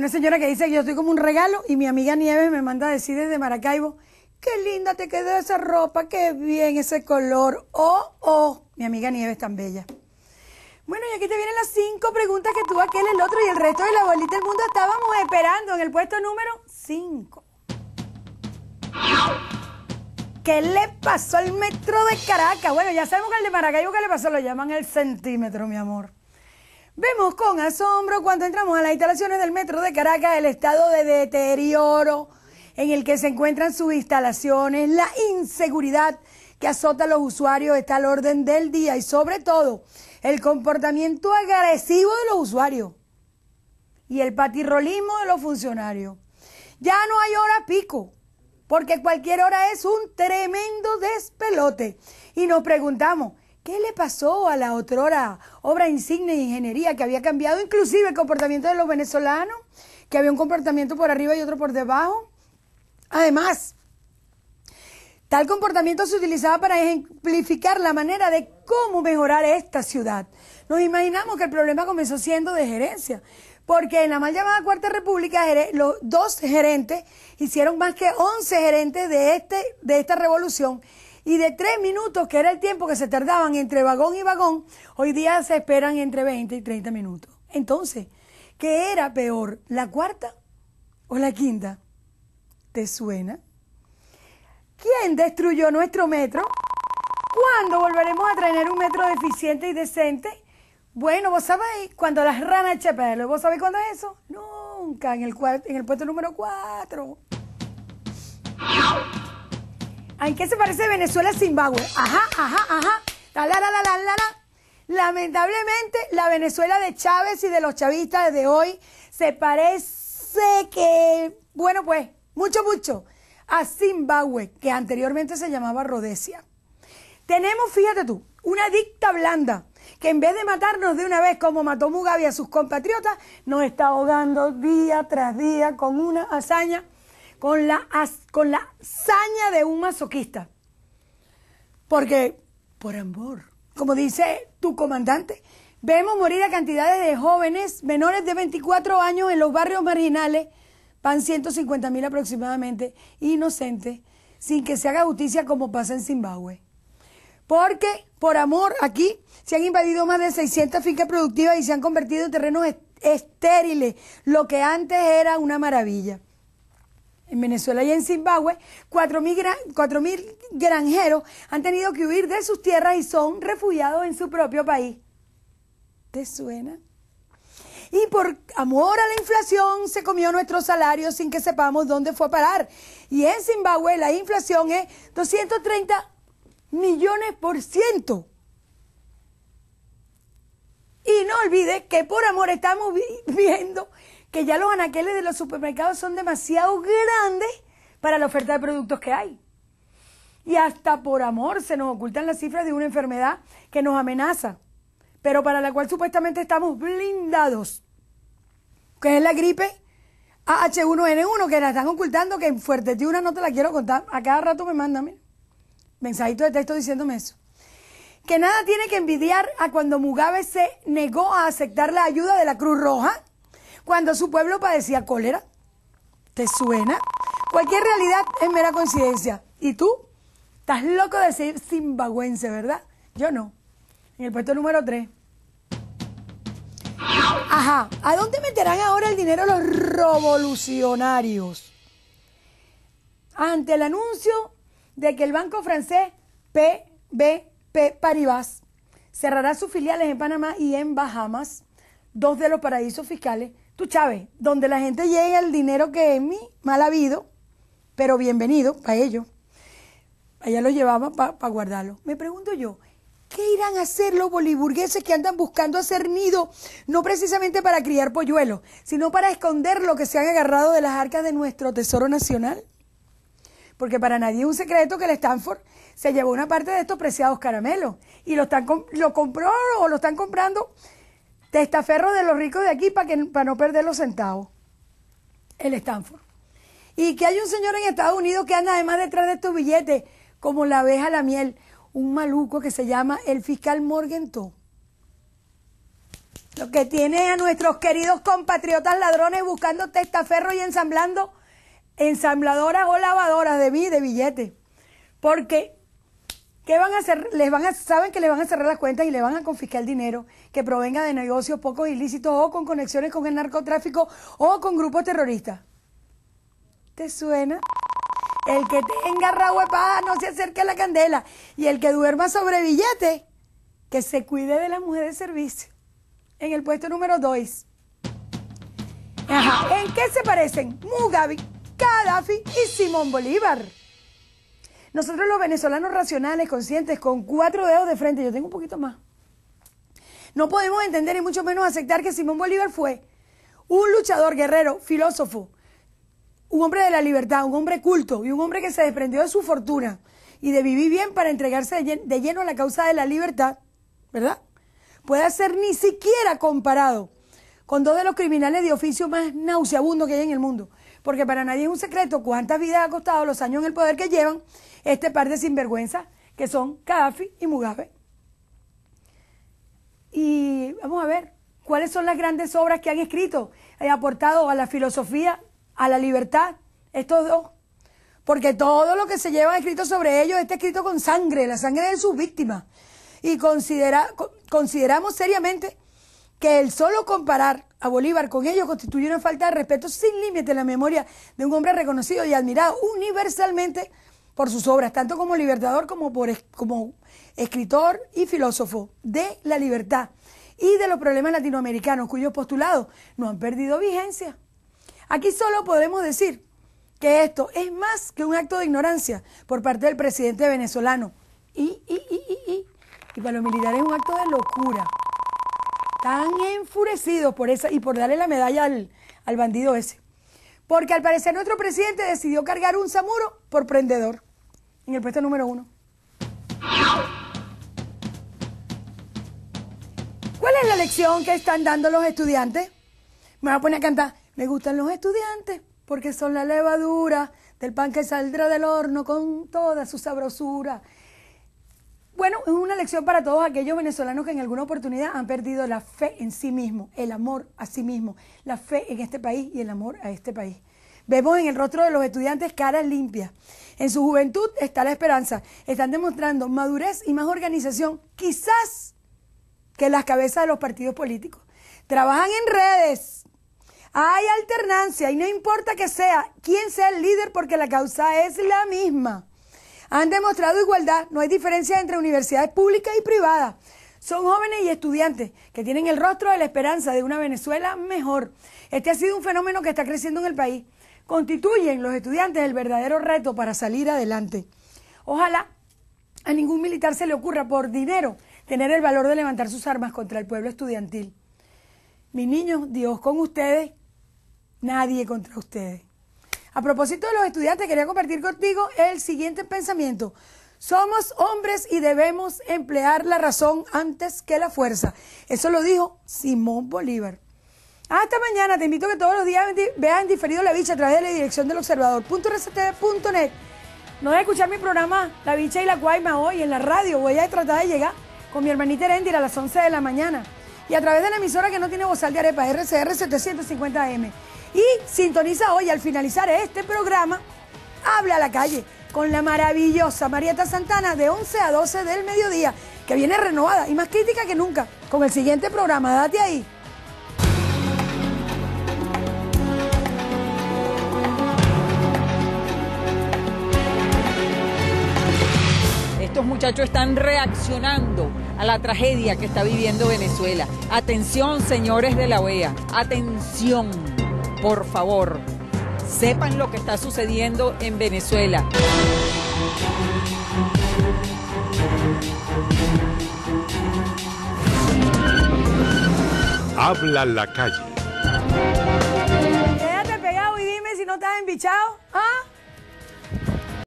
Una señora que dice que yo estoy como un regalo y mi amiga Nieves me manda a decir desde Maracaibo, qué linda te quedó esa ropa, qué bien ese color. Oh, oh, mi amiga Nieves tan bella. Bueno, y aquí te vienen las cinco preguntas que tú, aquel, el otro y el resto de la bolita del mundo estábamos esperando en el puesto número cinco. ¿Qué le pasó al metro de Caracas? Bueno, ya sabemos que el de Maracaibo ¿qué le pasó, lo llaman el centímetro, mi amor. Vemos con asombro cuando entramos a las instalaciones del Metro de Caracas el estado de deterioro en el que se encuentran sus instalaciones, la inseguridad que azota a los usuarios está al orden del día y sobre todo el comportamiento agresivo de los usuarios y el patirrolismo de los funcionarios. Ya no hay hora pico, porque cualquier hora es un tremendo despelote. Y nos preguntamos, ¿Qué le pasó a la otrora obra insignia de ingeniería que había cambiado inclusive el comportamiento de los venezolanos? Que había un comportamiento por arriba y otro por debajo. Además, tal comportamiento se utilizaba para ejemplificar la manera de cómo mejorar esta ciudad. Nos imaginamos que el problema comenzó siendo de gerencia, porque en la mal llamada Cuarta República los dos gerentes hicieron más que 11 gerentes de, este, de esta revolución y de tres minutos, que era el tiempo que se tardaban entre vagón y vagón, hoy día se esperan entre 20 y 30 minutos. Entonces, ¿qué era peor, la cuarta o la quinta? ¿Te suena? ¿Quién destruyó nuestro metro? ¿Cuándo volveremos a tener un metro eficiente y decente? Bueno, vos sabéis, cuando las ranas echa pelo, ¿vos sabéis cuándo es eso? Nunca, en el, en el puesto número 4. ¿En qué se parece Venezuela a Zimbabue? Ajá, ajá, ajá. Lamentablemente, la Venezuela de Chávez y de los chavistas de hoy se parece que, bueno, pues, mucho, mucho a Zimbabue, que anteriormente se llamaba Rhodesia. Tenemos, fíjate tú, una dicta blanda que en vez de matarnos de una vez como mató Mugabe a sus compatriotas, nos está ahogando día tras día con una hazaña con la, con la saña de un masoquista. Porque, por amor, como dice tu comandante, vemos morir a cantidades de jóvenes menores de 24 años en los barrios marginales, van 150 mil aproximadamente, inocentes, sin que se haga justicia como pasa en Zimbabue. Porque, por amor, aquí se han invadido más de 600 fincas productivas y se han convertido en terrenos estériles, lo que antes era una maravilla en Venezuela y en Zimbabue, 4.000 granjeros han tenido que huir de sus tierras y son refugiados en su propio país. ¿Te suena? Y por amor a la inflación se comió nuestro salario sin que sepamos dónde fue a parar. Y en Zimbabue la inflación es 230 millones por ciento. Y no olvides que por amor estamos viviendo que ya los anaqueles de los supermercados son demasiado grandes para la oferta de productos que hay. Y hasta por amor se nos ocultan las cifras de una enfermedad que nos amenaza, pero para la cual supuestamente estamos blindados, que es la gripe H1N1, que la están ocultando, que en Fuerte una no te la quiero contar, a cada rato me mandan mensajito de texto diciéndome eso. Que nada tiene que envidiar a cuando Mugabe se negó a aceptar la ayuda de la Cruz Roja cuando su pueblo padecía cólera. ¿Te suena? Cualquier realidad es mera coincidencia. ¿Y tú? Estás loco de ser zimbabuense, ¿verdad? Yo no. En el puesto número 3. Ajá. ¿A dónde meterán ahora el dinero los revolucionarios? Ante el anuncio de que el banco francés PBP Paribas cerrará sus filiales en Panamá y en Bahamas, dos de los paraísos fiscales, tú sabes, donde la gente llegue el dinero que es mi mal habido, pero bienvenido para ellos. Allá lo llevaba para guardarlo. Me pregunto yo, ¿qué irán a hacer los boliburgueses que andan buscando hacer nido? No precisamente para criar polluelos, sino para esconder lo que se han agarrado de las arcas de nuestro Tesoro Nacional. Porque para nadie es un secreto que el Stanford se llevó una parte de estos preciados caramelos y lo, están, lo compró o lo están comprando Testaferro de los ricos de aquí para, que, para no perder los centavos. El Stanford. Y que hay un señor en Estados Unidos que anda además detrás de estos billetes, como la abeja la miel, un maluco que se llama el fiscal Morgenthau. Lo que tiene a nuestros queridos compatriotas ladrones buscando testaferro y ensamblando ensambladoras o lavadoras de, de billetes. Porque ¿Qué van a hacer? Les van a, saben que le van a cerrar las cuentas y le van a confiscar dinero que provenga de negocios pocos ilícitos o con conexiones con el narcotráfico o con grupos terroristas. ¿Te suena? El que tenga rabo no se acerque a la candela. Y el que duerma sobre billete, que se cuide de la mujer de servicio. En el puesto número 2. ¿En qué se parecen Mugabe, Gaddafi y Simón Bolívar? Nosotros los venezolanos racionales, conscientes, con cuatro dedos de frente, yo tengo un poquito más. No podemos entender y mucho menos aceptar que Simón Bolívar fue un luchador, guerrero, filósofo, un hombre de la libertad, un hombre culto y un hombre que se desprendió de su fortuna y de vivir bien para entregarse de lleno a la causa de la libertad, ¿verdad? Puede ser ni siquiera comparado con dos de los criminales de oficio más nauseabundos que hay en el mundo, porque para nadie es un secreto cuántas vidas ha costado los años en el poder que llevan este par de sinvergüenzas que son Gaddafi y Mugabe. Y vamos a ver cuáles son las grandes obras que han escrito, han aportado a la filosofía, a la libertad, estos dos. Porque todo lo que se lleva escrito sobre ellos está escrito con sangre, la sangre de sus víctimas. Y considera, consideramos seriamente que el solo comparar a Bolívar. Con ello constituye una falta de respeto sin límite en la memoria de un hombre reconocido y admirado universalmente por sus obras, tanto como libertador como, por, como escritor y filósofo de la libertad y de los problemas latinoamericanos, cuyos postulados no han perdido vigencia. Aquí solo podemos decir que esto es más que un acto de ignorancia por parte del presidente venezolano. Y, y, y para los militares es un acto de locura tan enfurecidos por esa y por darle la medalla al, bandido ese. Porque al parecer nuestro presidente decidió cargar un Samuro por prendedor en el puesto número uno. ¿Cuál es la lección que están dando los estudiantes? Me voy a poner a cantar. Me gustan los estudiantes porque son la levadura del pan que saldrá del horno con toda su sabrosura. Bueno, es una lección para todos aquellos venezolanos que en alguna oportunidad han perdido la fe en sí mismo, el amor a sí mismo, la fe en este país y el amor a este país. Vemos en el rostro de los estudiantes caras limpias. En su juventud está la esperanza. Están demostrando madurez y más organización, quizás que las cabezas de los partidos políticos. Trabajan en redes. Hay alternancia y no importa que sea quién sea el líder porque la causa es la misma han demostrado igualdad, no hay diferencia entre universidades públicas y privadas. Son jóvenes y estudiantes que tienen el rostro de la esperanza de una Venezuela mejor. Este ha sido un fenómeno que está creciendo en el país. Constituyen los estudiantes el verdadero reto para salir adelante. Ojalá a ningún militar se le ocurra por dinero tener el valor de levantar sus armas contra el pueblo estudiantil. Mis niños, Dios con ustedes, nadie contra ustedes. A propósito de los estudiantes, quería compartir contigo el siguiente pensamiento. Somos hombres y debemos emplear la razón antes que la fuerza. Eso lo dijo Simón Bolívar. Hasta mañana, te invito a que todos los días vean diferido la bicha a través de la dirección del observador.rct.net. No dejes a escuchar mi programa La Bicha y la Guayma hoy en la radio. Voy a tratar de llegar con mi hermanita Erendira a las 11 de la mañana y a través de la emisora que no tiene bozal de arepa, RCR 750M. Y sintoniza hoy al finalizar este programa, Habla a la calle con la maravillosa Marieta Santana de 11 a 12 del mediodía, que viene renovada y más crítica que nunca con el siguiente programa. Date ahí. Estos muchachos están reaccionando a la tragedia que está viviendo Venezuela. Atención, señores de la OEA, atención, por favor, sepan lo que está sucediendo en Venezuela. Habla la calle. Quédate pegado y dime si no estás embichado.